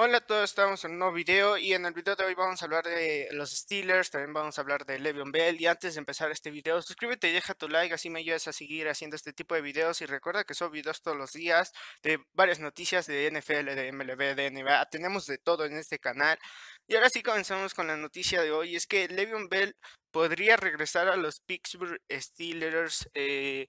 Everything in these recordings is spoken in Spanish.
Hola a todos, estamos en un nuevo video y en el video de hoy vamos a hablar de los Steelers, también vamos a hablar de Le'Veon Bell y antes de empezar este video suscríbete y deja tu like, así me ayudas a seguir haciendo este tipo de videos y recuerda que son videos todos los días de varias noticias de NFL, de MLB, de NBA, tenemos de todo en este canal y ahora sí comenzamos con la noticia de hoy, es que Le'Veon Bell podría regresar a los Pittsburgh Steelers eh,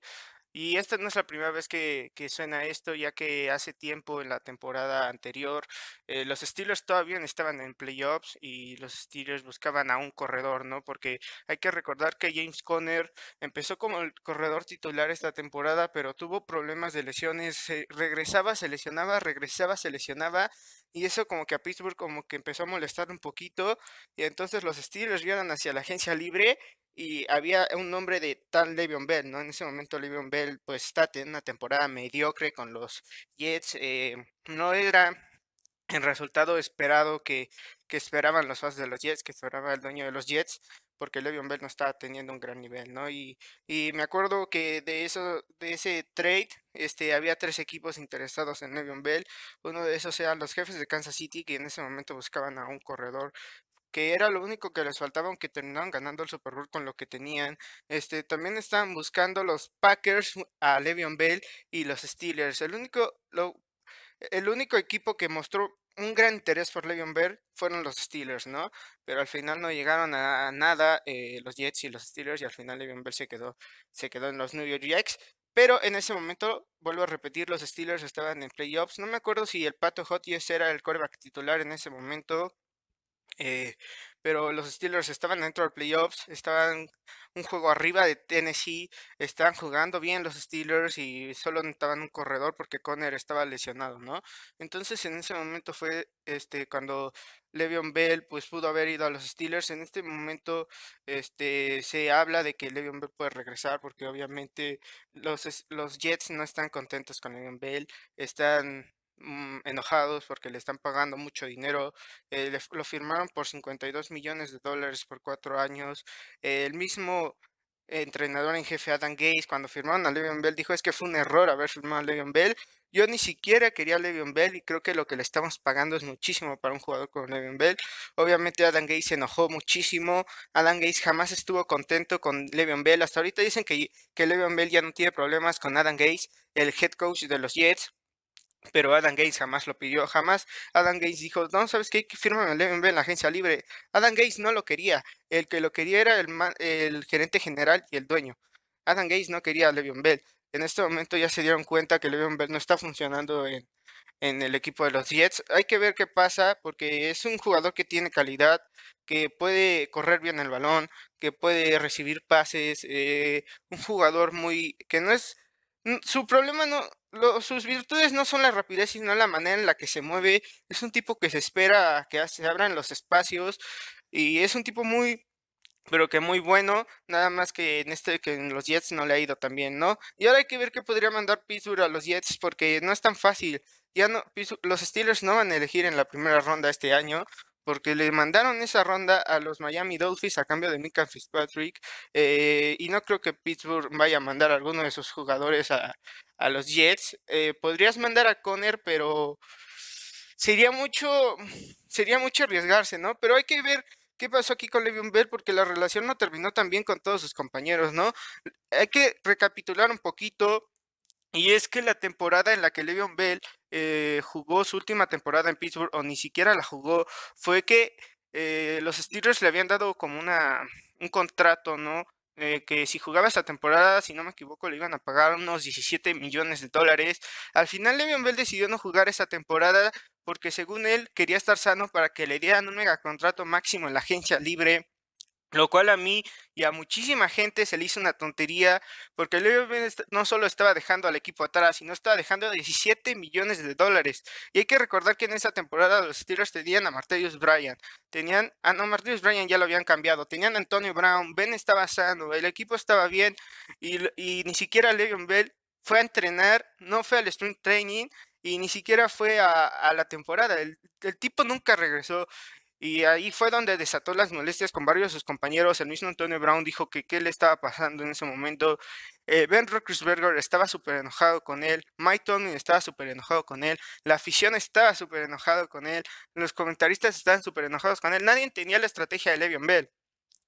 y esta no es la primera vez que, que, suena esto, ya que hace tiempo en la temporada anterior eh, los Steelers todavía estaban en playoffs y los Steelers buscaban a un corredor, ¿no? Porque hay que recordar que James Conner empezó como el corredor titular esta temporada, pero tuvo problemas de lesiones, regresaba, se lesionaba, regresaba, se lesionaba y eso como que a Pittsburgh como que empezó a molestar un poquito y entonces los Steelers vieron hacia la agencia libre y había un nombre de tal Le'Veon Bell, ¿no? En ese momento Le'Veon Bell pues está en una temporada mediocre con los Jets, eh, no era el resultado esperado que, que esperaban los fans de los Jets, que esperaba el dueño de los Jets, porque Le'Veon Bell no estaba teniendo un gran nivel, ¿no? Y, me acuerdo que de eso, de ese trade, este, había tres equipos interesados en Le'Veon Bell. Uno de esos eran los jefes de Kansas City, que en ese momento buscaban a un corredor que era lo único que les faltaba, aunque terminaban ganando el Super Bowl con lo que tenían. Este, también estaban buscando los Packers a Le'Veon Bell y los Steelers. El único, el único equipo que mostró un gran interés por Le'Veon Bell fueron los Steelers, ¿no? Pero al final no llegaron a, nada eh, los Jets y los Steelers y al final Le'Veon Bell se quedó, se quedó en los New York Jets. Pero en ese momento, vuelvo a repetir, los Steelers estaban en playoffs. No me acuerdo si el Pato Yes era el coreback titular en ese momento. Eh, pero los Steelers estaban dentro del playoffs, estaban un juego arriba de Tennessee, estaban jugando bien los Steelers y solo necesitaban un corredor porque Conner estaba lesionado, ¿no? Entonces en ese momento fue este cuando Le'Veon Bell pues pudo haber ido a los Steelers. En este momento este se habla de que Le'Veon Bell puede regresar porque obviamente los, los Jets no están contentos con Le'Veon Bell, están Mm, enojados porque le están pagando mucho dinero. Eh, lo firmaron por 52 millones de dólares por cuatro años. el mismo entrenador en jefe Adam Gates, cuando firmaron a Levian Bell, dijo es que fue un error haber firmado a Levian Bell. Yo ni siquiera quería a Bell y creo que lo que le estamos pagando es muchísimo para un jugador como Le'Veon Bell. Obviamente Adam Gates se enojó muchísimo. Adam Gates jamás estuvo contento con Levian Bell. Hasta ahorita dicen que, que Bell ya no tiene problemas con Adam Gates, el head coach de los Jets. Pero Adam Gates jamás lo pidió, jamás Adam Gates dijo, no, ¿sabes qué? Fírmame en la agencia libre. Adam Gates no lo quería, el que lo quería era el, gerente general y el dueño. Adam Gates no quería a Le'Veon Bell. En este momento ya se dieron cuenta que Levion Bell no está funcionando en, el equipo de los Jets. Hay que ver qué pasa porque es un jugador que tiene calidad, que puede correr bien el balón, que puede recibir pases, eh, un jugador muy que no es su problema no sus virtudes no son la rapidez, sino la manera en la que se mueve. Es un tipo que se espera que se abran los espacios y es un tipo muy, pero que muy bueno, nada más que en este que en los Jets no le ha ido tan bien, ¿no? Y ahora hay que ver qué podría mandar Pittsburgh a los Jets porque no es tan fácil. Ya no los Steelers no van a elegir en la primera ronda este año, porque le mandaron esa ronda a los Miami Dolphins a cambio de Mika Fitzpatrick, eh, y no creo que Pittsburgh vaya a mandar a alguno de sus jugadores a, los Jets. Eh, podrías mandar a Conner, pero sería mucho, sería mucho arriesgarse, ¿no? Pero hay que ver qué pasó aquí con Le'Veon Bell porque la relación no terminó tan bien con todos sus compañeros, ¿no? Hay que recapitular un poquito y es que la temporada en la que Le'Veon Bell eh, jugó su última temporada en Pittsburgh o ni siquiera la jugó, fue que eh, los Steelers le habían dado como una, un contrato, ¿no? Eh, que si jugaba esa temporada, si no me equivoco, le iban a pagar unos 17 millones de dólares. Al final, Le'Veon Bell decidió no jugar esa temporada porque según él quería estar sano para que le dieran un megacontrato máximo en la agencia libre. Lo cual a mí y a muchísima gente se le hizo una tontería, porque Ben no solo estaba dejando al equipo atrás, sino estaba dejando 17 millones de dólares. Y hay que recordar que en esa temporada los Steelers tenían a Martellus Bryan, tenían, a ah, no, Martellus Bryan ya lo habían cambiado, tenían a Antonio Brown, Ben estaba sano, el equipo estaba bien, y, ni siquiera Le'Veon Bell fue a entrenar, no fue al sprint training, y ni siquiera fue a, la temporada. el, tipo nunca regresó. Y ahí fue donde desató las molestias con varios de sus compañeros. El mismo Antonio Brown dijo que qué le estaba pasando en ese momento. Eh, ben Roethlisberger estaba súper enojado con él. Mike Tomlin estaba súper enojado con él. La afición estaba súper enojado con él. Los comentaristas estaban súper enojados con él. Nadie tenía la estrategia de Le'Veon Bell.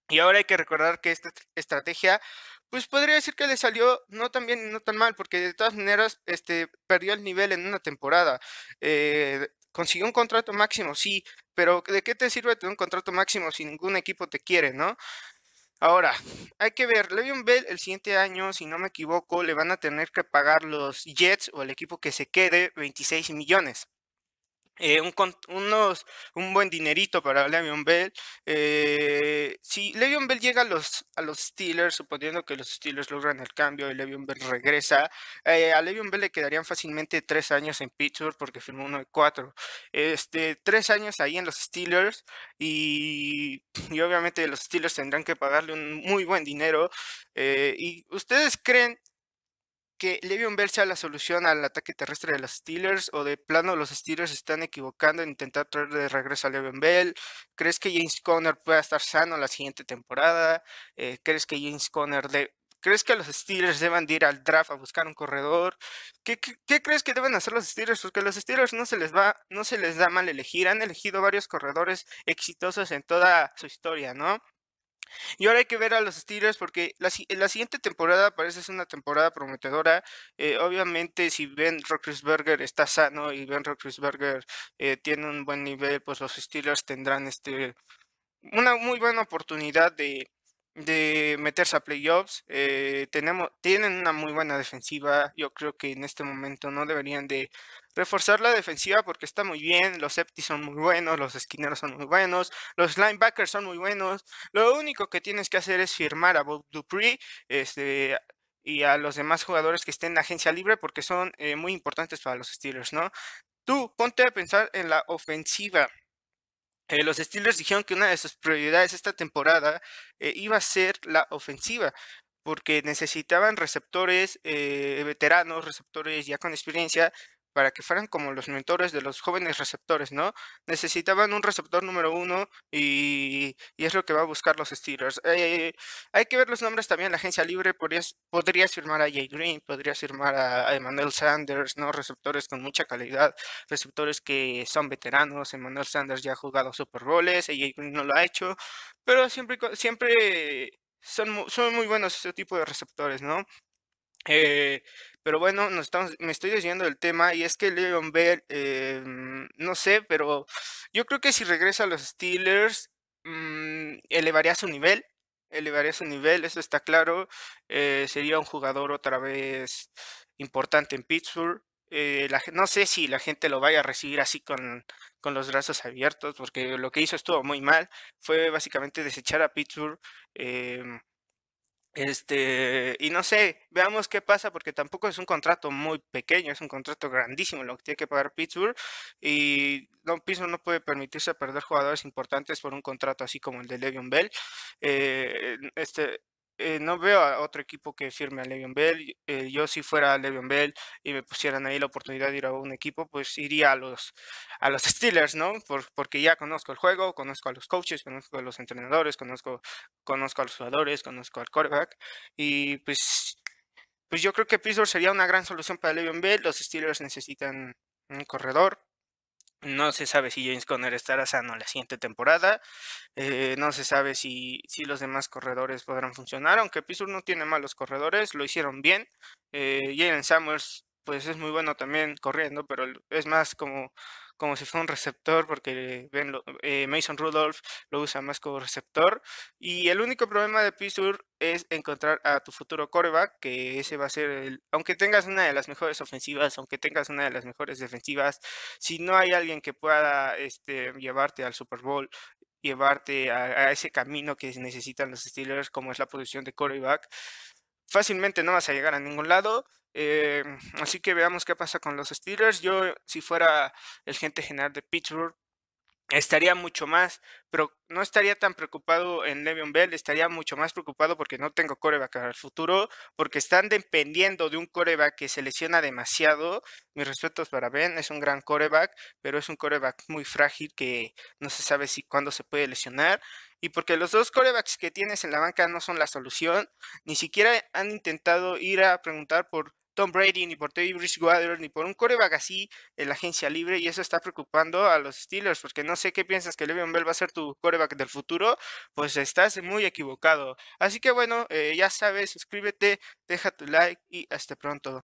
Y ahora hay que recordar que esta estrategia, pues podría decir que le salió no tan bien no tan mal, porque de todas maneras este, perdió el nivel en una temporada. Eh, consiguió un contrato máximo, sí, pero ¿de qué te sirve tener un contrato máximo si ningún equipo te quiere, no? Ahora, hay que ver, un Bell el siguiente año, si no me equivoco, le van a tener que pagar los Jets o el equipo que se quede 26 millones. Eh, un, buen dinerito para Le'Veon Bell. Eh, si Le'Veon Bell llega a los, a los Steelers, suponiendo que los Steelers logran el cambio y Le'Veon Bell regresa, eh, a Le'Veon Bell le quedarían fácilmente tres años en Pittsburgh porque firmó uno de cuatro. Este, tres años ahí en los Steelers y, y obviamente los Steelers tendrán que pagarle un muy buen dinero. ¿Y ustedes creen que Le'Veon Bell sea la solución al ataque terrestre de los Steelers o de plano los Steelers están equivocando en intentar traer de regreso a Le'Veon Bell? ¿Crees que James Conner pueda estar sano la siguiente temporada? Eh, ¿Crees que James Conner de... ¿Crees que los Steelers deben ir al draft a buscar un corredor? ¿Qué, crees que deben hacer los Steelers? Porque a los Steelers no se les va, no se les da mal elegir. Han elegido varios corredores exitosos en toda su historia, ¿no? Y ahora hay que ver a los Steelers porque la, la siguiente temporada parece ser una temporada prometedora. Eh, obviamente, si Ben Roethlisberger está sano y Ben Roethlisberger eh, tiene un buen nivel, pues los Steelers tendrán este una muy buena oportunidad de, de meterse a playoffs. Eh, tenemos, tienen una muy buena defensiva. Yo creo que en este momento no deberían de reforzar la defensiva porque está muy bien, los septis son muy buenos, los esquineros son muy buenos, los linebackers son muy buenos. Lo único que tienes que hacer es firmar a Bob Dupree este, y a los demás jugadores que estén en agencia libre porque son eh, muy importantes para los Steelers, ¿no? Tú ponte a pensar en la ofensiva. Eh, los Steelers dijeron que una de sus prioridades esta temporada eh, iba a ser la ofensiva porque necesitaban receptores veteranos, receptores ya con experiencia, para que fueran como los mentores de los jóvenes receptores, ¿no? Necesitaban un receptor número uno y, es lo que va a buscar los Steelers. Eh, hay que ver los nombres también, la agencia libre, podría firmar a Jay Green, Podría firmar a, Emmanuel Sanders, ¿no? Receptores con mucha calidad, receptores que son veteranos, Emmanuel Sanders ya ha jugado Super roles Jay Green no lo ha hecho, pero siempre, siempre son, son muy buenos ese tipo de receptores, ¿no? Eh, pero bueno, nos estamos, me estoy desviando del tema y es que Leon Bell, em, no sé, pero yo creo que si regresa a los Steelers, mm, elevaría su nivel, elevaría su nivel, eso está claro. Eh, sería un jugador otra vez importante en Pittsburgh. Eh, la, no sé si la gente lo vaya a recibir así con, con los brazos abiertos, porque lo que hizo estuvo muy mal. Fue básicamente desechar a Pittsburgh. Eh, este, y no sé, veamos qué pasa, porque tampoco es un contrato muy pequeño, es un contrato grandísimo lo que tiene que pagar Pittsburgh. Y Don Pittsburgh no puede permitirse perder jugadores importantes por un contrato así como el de Le'Veon Bell. Eh, este, eh, no veo a otro equipo que firme a Levion Bell. Eh, yo si fuera a Levion Bell y me pusieran ahí la oportunidad de ir a un equipo, pues iría a los, a los Steelers, ¿no? porque ya conozco el juego, conozco a los coaches, conozco a los entrenadores, conozco, conozco a los jugadores, conozco al quarterback. Y pues, pues yo creo que Pittsburgh sería una gran solución para Levion Bell. Los Steelers necesitan un corredor. No se sabe si James Conner estará sano la siguiente temporada. Eh, no se sabe si, los demás corredores podrán funcionar. Aunque Pittsburgh no tiene malos corredores, lo hicieron bien. Eh, Jalen Samuels pues es muy bueno también corriendo, pero es más como, como si fuera un receptor, porque eh, Mason Rudolph lo usa más como receptor. Y el único problema de Pittsburgh es encontrar a tu futuro coreback, que ese va a ser el. Aunque tengas una de las mejores ofensivas, aunque tengas una de las mejores defensivas, si no hay alguien que pueda este, llevarte al Super Bowl llevarte a, a ese camino que necesitan los Steelers, como es la posición de coreback, fácilmente no vas a llegar a ningún lado. Eh, así que veamos qué pasa con los Steelers. Yo, eh, si fuera el gente general de Pittsburgh, estaría mucho más, pero no estaría tan preocupado en Le'Veon Bell, estaría mucho más preocupado porque no tengo coreback para el futuro, porque están dependiendo de un coreback que se lesiona demasiado. Mis respetos para Ben, es un gran coreback, pero es un coreback muy frágil que no se sabe si cuándo se puede lesionar. Y porque los dos corebacks que tienes en la banca no son la solución, ni siquiera han intentado ir a preguntar por Tom Brady, ni por Teddy Bridgewater, ni por un coreback así en la agencia libre, y eso está preocupando a los Steelers, porque no sé qué piensas que Le'Veon Bell va a ser tu coreback del futuro, pues estás muy equivocado. Así que bueno, eh, ya sabes, suscríbete, deja tu like y hasta pronto.